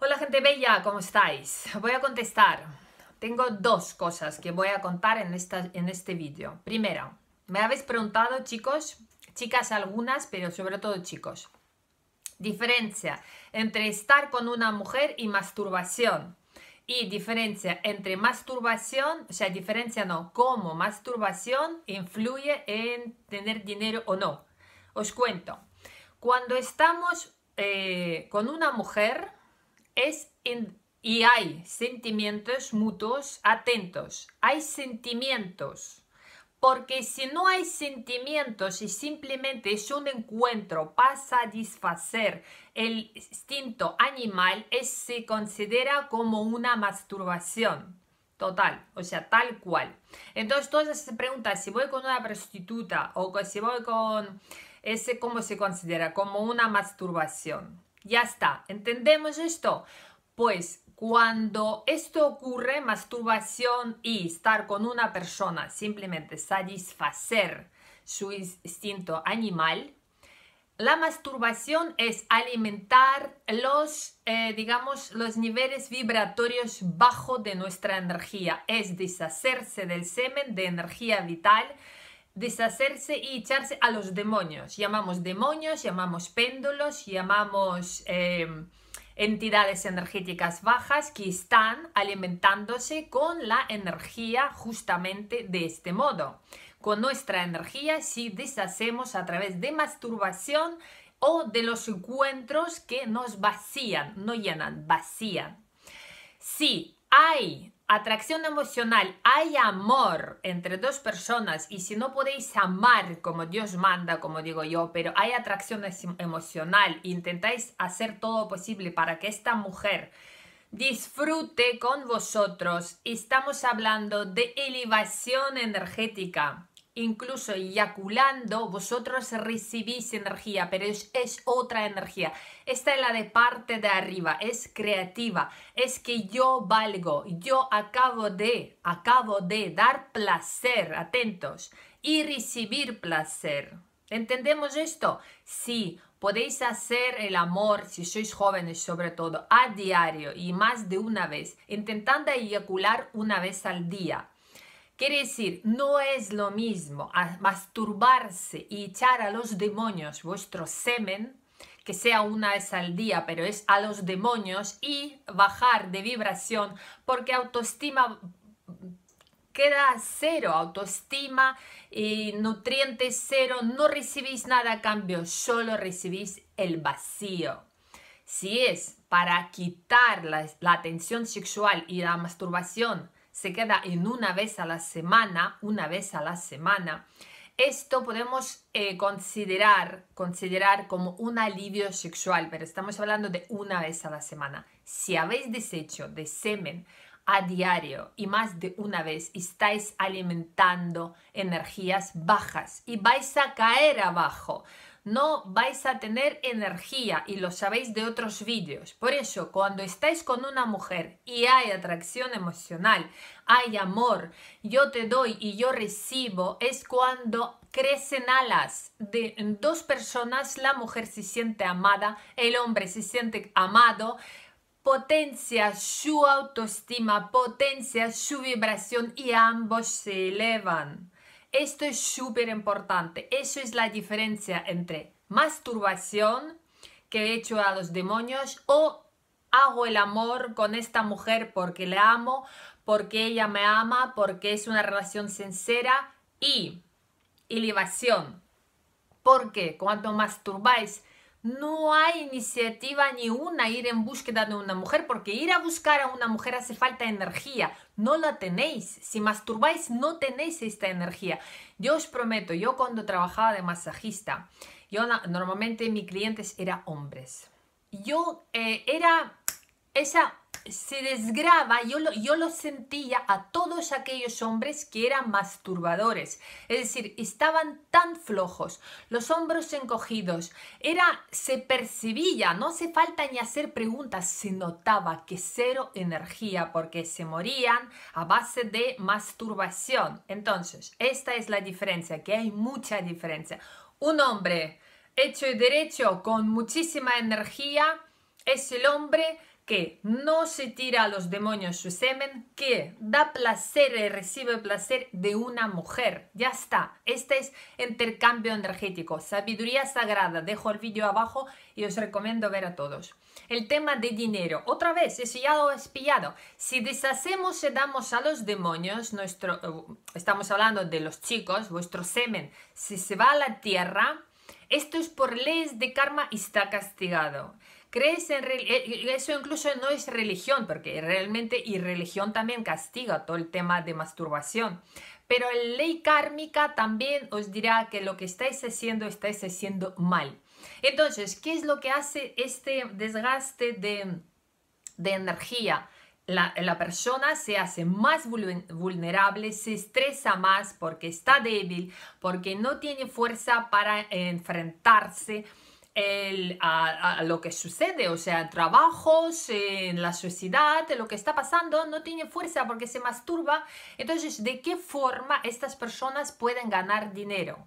Hola gente bella, ¿cómo estáis? Voy a contestar. Tengo dos cosas que voy a contar en, esta, en este vídeo. Primera, me habéis preguntado chicos, chicas algunas, pero sobre todo chicos, diferencia entre estar con una mujer y masturbación. Y diferencia entre masturbación, o sea, diferencia no, cómo masturbación influye en tener dinero o no. Os cuento, cuando estamos eh, con una mujer, es y hay sentimientos mutuos, atentos, hay sentimientos. Porque si no hay sentimientos y simplemente es un encuentro para satisfacer el instinto animal, es, se considera como una masturbación total, o sea, tal cual. Entonces, todas se pregunta si voy con una prostituta o si voy con ese, ¿cómo se considera? Como una masturbación. Ya está, ¿entendemos esto? Pues cuando esto ocurre, masturbación y estar con una persona, simplemente satisfacer su instinto animal, la masturbación es alimentar los, eh, digamos, los niveles vibratorios bajo de nuestra energía, es deshacerse del semen de energía vital deshacerse y echarse a los demonios. Llamamos demonios, llamamos péndulos, llamamos eh, entidades energéticas bajas que están alimentándose con la energía justamente de este modo. Con nuestra energía si deshacemos a través de masturbación o de los encuentros que nos vacían, no llenan, vacían. Si hay atracción emocional, hay amor entre dos personas y si no podéis amar como Dios manda, como digo yo, pero hay atracción emocional, intentáis hacer todo posible para que esta mujer disfrute con vosotros, estamos hablando de elevación energética incluso eyaculando, vosotros recibís energía, pero es, otra energía. Esta es la de parte de arriba, es creativa, es que yo valgo, yo acabo de, acabo de dar placer, atentos, y recibir placer. ¿Entendemos esto? Sí, podéis hacer el amor, si sois jóvenes sobre todo, a diario y más de una vez, intentando eyacular una vez al día Quiere decir, no es lo mismo masturbarse y echar a los demonios vuestro semen, que sea una vez al día, pero es a los demonios, y bajar de vibración, porque autoestima queda cero, autoestima y eh, nutrientes cero, no recibís nada a cambio, solo recibís el vacío. Si es para quitar la, la tensión sexual y la masturbación se queda en una vez a la semana, una vez a la semana, esto podemos eh, considerar, considerar como un alivio sexual, pero estamos hablando de una vez a la semana. Si habéis desecho de semen a diario y más de una vez, estáis alimentando energías bajas y vais a caer abajo no vais a tener energía y lo sabéis de otros vídeos. Por eso, cuando estáis con una mujer y hay atracción emocional, hay amor, yo te doy y yo recibo, es cuando crecen alas de dos personas, la mujer se siente amada, el hombre se siente amado, potencia su autoestima, potencia su vibración y ambos se elevan. Esto es súper importante. Eso es la diferencia entre masturbación que he hecho a los demonios o hago el amor con esta mujer porque la amo, porque ella me ama, porque es una relación sincera y elevación. Porque más masturbáis no hay iniciativa ni una ir en búsqueda de una mujer, porque ir a buscar a una mujer hace falta energía, no la tenéis, si masturbáis no tenéis esta energía. Yo os prometo, yo cuando trabajaba de masajista, yo normalmente mis clientes eran hombres, yo eh, era esa se desgraba, yo lo, yo lo sentía a todos aquellos hombres que eran masturbadores, es decir, estaban tan flojos, los hombros encogidos, era, se percibía, no hace falta ni hacer preguntas, se notaba que cero energía porque se morían a base de masturbación. Entonces, esta es la diferencia, que hay mucha diferencia. Un hombre hecho y derecho con muchísima energía es el hombre que no se tira a los demonios su semen, que da placer y eh, recibe placer de una mujer. Ya está. Este es intercambio energético. Sabiduría sagrada. Dejo el vídeo abajo y os recomiendo ver a todos. El tema de dinero. Otra vez, eso ya lo has pillado. Si deshacemos y damos a los demonios, nuestro, eh, estamos hablando de los chicos, vuestro semen, si se va a la tierra, esto es por leyes de karma y está castigado. Crees en eh, eso incluso no es religión, porque realmente y religión también castiga todo el tema de masturbación. Pero la ley kármica también os dirá que lo que estáis haciendo estáis haciendo mal. Entonces, ¿qué es lo que hace este desgaste de, energía? La, la, persona se hace más vulnerable, se estresa más porque está débil, porque no tiene fuerza para enfrentarse a, lo que sucede, o sea, trabajos, en la sociedad, lo que está pasando, no tiene fuerza porque se masturba. Entonces, ¿de qué forma estas personas pueden ganar dinero?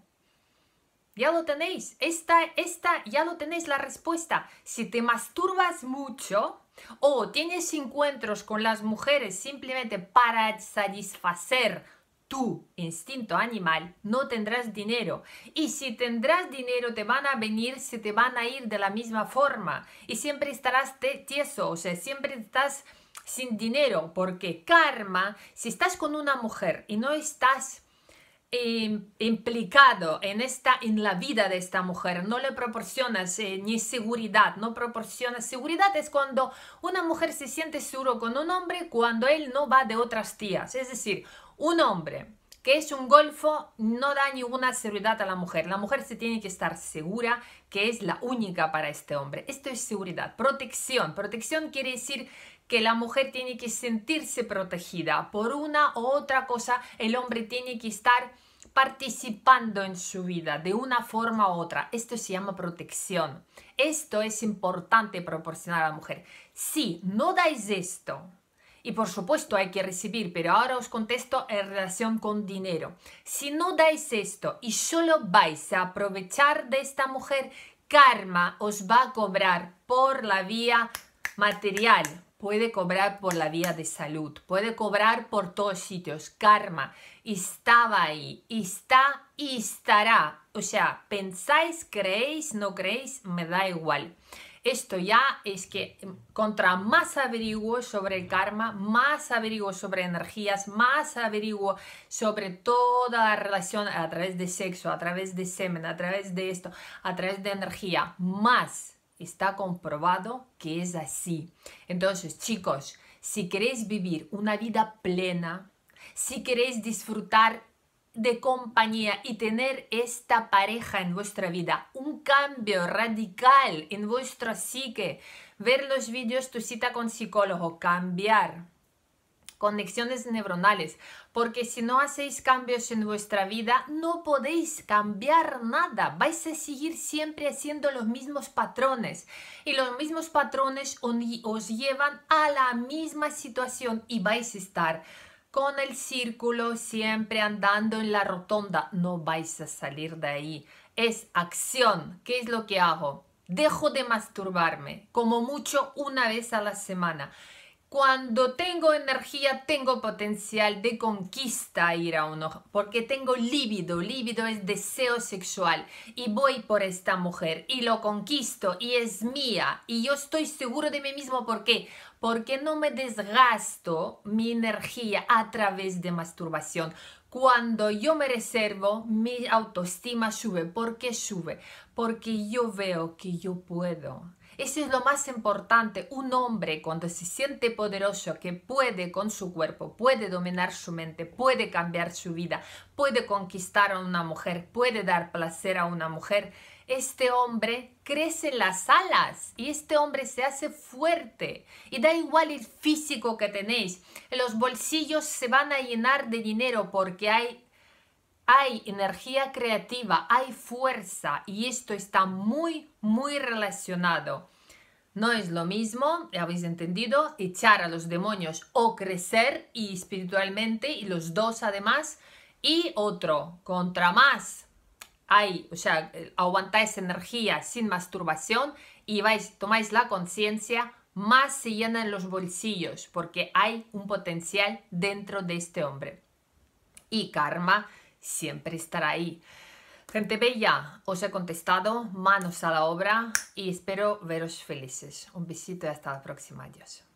Ya lo tenéis, esta, esta, ya lo tenéis la respuesta. Si te masturbas mucho o tienes encuentros con las mujeres simplemente para satisfacer tu instinto animal, no tendrás dinero. Y si tendrás dinero, te van a venir, se te van a ir de la misma forma. Y siempre estarás tieso, o sea, siempre estás sin dinero, porque karma, si estás con una mujer y no estás implicado en esta en la vida de esta mujer no le proporcionas eh, ni seguridad no proporcionas seguridad es cuando una mujer se siente seguro con un hombre cuando él no va de otras tías es decir un hombre que es un golfo no da ninguna seguridad a la mujer la mujer se tiene que estar segura que es la única para este hombre esto es seguridad protección protección quiere decir que la mujer tiene que sentirse protegida por una u otra cosa, el hombre tiene que estar participando en su vida de una forma u otra. Esto se llama protección. Esto es importante proporcionar a la mujer. Si no dais esto, y por supuesto hay que recibir, pero ahora os contesto en relación con dinero. Si no dais esto y solo vais a aprovechar de esta mujer, karma os va a cobrar por la vía material, puede cobrar por la vía de salud, puede cobrar por todos sitios, karma, estaba ahí, está y estará. O sea, pensáis, creéis, no creéis, me da igual. Esto ya es que mm, contra más averiguo sobre el karma, más averiguo sobre energías, más averiguo sobre toda la relación a través de sexo, a través de semen, a través de esto, a través de energía, más Está comprobado que es así. Entonces, chicos, si queréis vivir una vida plena, si queréis disfrutar de compañía y tener esta pareja en vuestra vida, un cambio radical en vuestra psique, ver los vídeos, tu cita con psicólogo, cambiar conexiones neuronales, porque si no hacéis cambios en vuestra vida, no podéis cambiar nada, vais a seguir siempre haciendo los mismos patrones y los mismos patrones os llevan a la misma situación y vais a estar con el círculo siempre andando en la rotonda, no vais a salir de ahí. Es acción. ¿Qué es lo que hago? Dejo de masturbarme, como mucho una vez a la semana. Cuando tengo energía, tengo potencial de conquista, ir a uno, porque tengo líbido. Líbido es deseo sexual y voy por esta mujer y lo conquisto y es mía y yo estoy seguro de mí mismo. ¿Por qué? Porque no me desgasto mi energía a través de masturbación. Cuando yo me reservo, mi autoestima sube. ¿Por qué sube? Porque yo veo que yo puedo eso es lo más importante. Un hombre cuando se siente poderoso, que puede con su cuerpo, puede dominar su mente, puede cambiar su vida, puede conquistar a una mujer, puede dar placer a una mujer, este hombre crece las alas y este hombre se hace fuerte. Y da igual el físico que tenéis, los bolsillos se van a llenar de dinero porque hay hay energía creativa, hay fuerza y esto está muy, muy relacionado. No es lo mismo, habéis entendido, echar a los demonios o crecer y espiritualmente y los dos además. Y otro, contra más hay, o sea, aguantáis energía sin masturbación y vais, tomáis la conciencia, más se llenan los bolsillos porque hay un potencial dentro de este hombre. Y karma siempre estará ahí. Gente bella, os he contestado, manos a la obra y espero veros felices. Un besito y hasta la próxima. Adiós.